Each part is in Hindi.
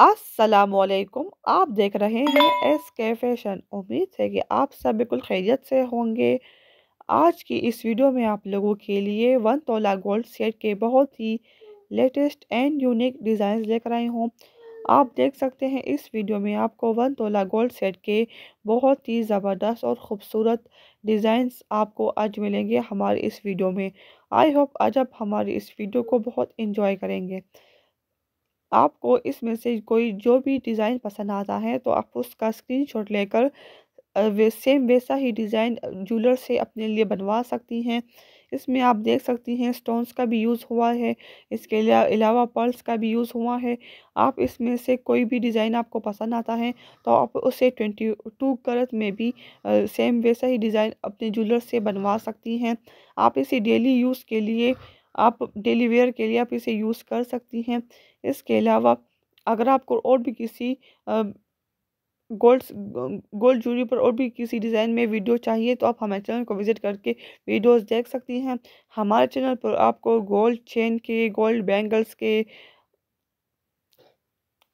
असलकुम आप देख रहे हैं एस के फैशन उम्मीद है कि आप सब बिल्कुल खैरियत से होंगे आज की इस वीडियो में आप लोगों के लिए वन तोला गोल्ड सेट के बहुत ही लेटेस्ट एंड यूनिक डिज़ाइन लेकर आई हूँ आप देख सकते हैं इस वीडियो में आपको वन तोला गोल्ड सेट के बहुत ही ज़बरदस्त और ख़ूबसूरत डिज़ाइंस आपको आज मिलेंगे हमारे इस वीडियो में आई होप आज आप हमारी इस वीडियो को बहुत इन्जॉय करेंगे आपको इसमें से कोई जो भी डिज़ाइन पसंद आता है तो आप उसका स्क्रीनशॉट लेकर वे सेम वैसा ही डिज़ाइन जूलर से अपने लिए बनवा सकती हैं इसमें आप देख सकती हैं स्टोन्स का भी यूज़ हुआ है इसके अलावा पर्ल्स का भी यूज़ हुआ है आप इसमें से कोई भी डिज़ाइन आपको पसंद आता है तो आप उसे ट्वेंटी टू करत में भी सेम वैसा ही डिज़ाइन अपने जूलर से बनवा सकती हैं आप इसे डेली यूज़ के लिए आप डेली वेयर के लिए आप इसे यूज़ कर सकती हैं इसके अलावा अगर आपको और भी किसी गोल्ड गोल्ड जूरी पर और भी किसी डिज़ाइन में वीडियो चाहिए तो आप हमारे चैनल को विज़िट करके वीडियोस देख सकती हैं हमारे चैनल पर आपको गोल्ड चेन के गोल्ड बैंगल्स के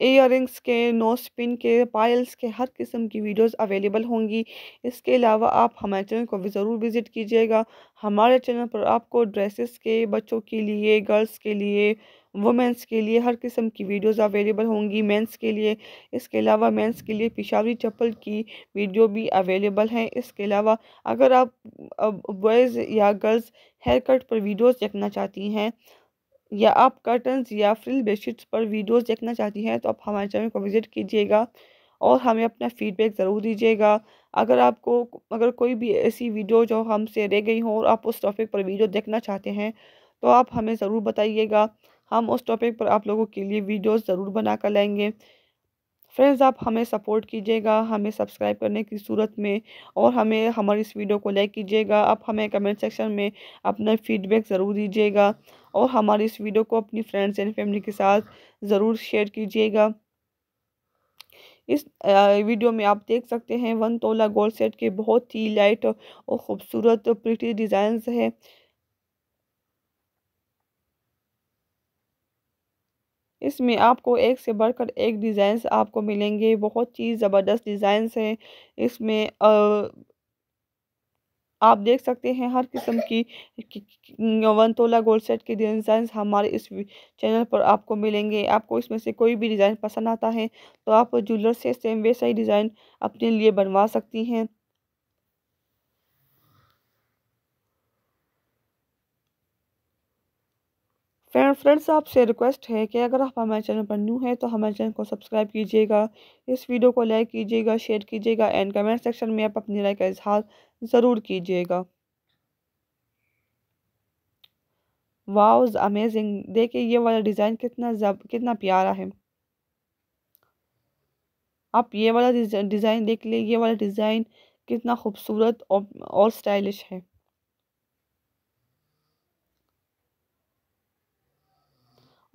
ईयर के नो स्पिन के पायल्स के हर किस्म की वीडियोस अवेलेबल होंगी इसके अलावा आप हमारे चैनल को भी ज़रूर विज़िट कीजिएगा हमारे चैनल पर आपको ड्रेसेस के बच्चों के लिए गर्ल्स के लिए वुमेंस के लिए हर किस्म की वीडियोस अवेलेबल होंगी मेंस के लिए इसके अलावा मेंस के लिए पिशावरी चप्पल की वीडियो भी अवेलेबल हैं इसके अलावा अगर आप बॉयज़ या गर्ल्स हेयर कट पर वीडियोस देखना चाहती हैं या आप कर्टन्स या फ्रिल बेडशीट्स पर वीडियोस देखना चाहती हैं तो आप हमारे चैनल को विज़िट कीजिएगा और हमें अपना फ़ीडबैक ज़रूर दीजिएगा अगर आपको अगर कोई भी ऐसी वीडियो जो हमसे रह गई हो और आप उस टॉपिक पर वीडियो देखना चाहते हैं तो आप हमें ज़रूर बताइएगा हम उस टॉपिक पर आप लोगों के लिए वीडियोज़ ज़रूर बना कर लेंगे फ्रेंड्स आप हमें सपोर्ट कीजिएगा हमें सब्सक्राइब करने की सूरत में और हमें हमारी इस वीडियो को लाइक कीजिएगा आप हमें कमेंट सेक्शन में अपना फीडबैक ज़रूर दीजिएगा और हमारी इस वीडियो को अपनी फ्रेंड्स एंड फैमिली के साथ ज़रूर शेयर कीजिएगा इस वीडियो में आप देख सकते हैं वन तोला गोल्ड सेट के बहुत ही लाइट और ख़ूबसूरत प्रिटी डिज़ाइंस है इसमें आपको एक से बढ़कर एक डिजाइन आपको मिलेंगे बहुत ही ज़बरदस्त डिजाइन है इसमें आप देख सकते हैं हर किस्म की वन तोला गोल्ड सेट के डिज़ाइन हमारे इस चैनल पर आपको मिलेंगे आपको इसमें से कोई भी डिज़ाइन पसंद आता है तो आप ज्वेलर से सेम वैसा ही डिज़ाइन अपने लिए बनवा सकती हैं फ्रेंड फ्रेंड्स आपसे रिक्वेस्ट है कि अगर आप हमारे चैनल पर न्यू हैं तो हमारे चैनल को सब्सक्राइब कीजिएगा इस वीडियो को लाइक कीजिएगा शेयर कीजिएगा एंड कमेंट सेक्शन में आप अपनी राय का इजहार ज़रूर कीजिएगा वाउज अमेजिंग देखिए ये वाला डिज़ाइन कितना जब कितना प्यारा है आप ये वाला डिज़ाइन देख लिए ये वाला डिज़ाइन कितना खूबसूरत और, और स्टाइलिश है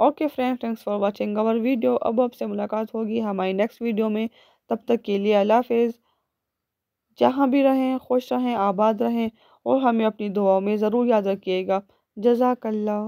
okay friends thanks for watching our video अब आपसे मुलाकात होगी हमारी नेक्स्ट वीडियो में तब तक के लिए अला हाफ जहाँ भी रहें खुश रहें आबाद रहें और हमें अपनी दुआओं में ज़रूर याद रखिएगा जजाकल्ला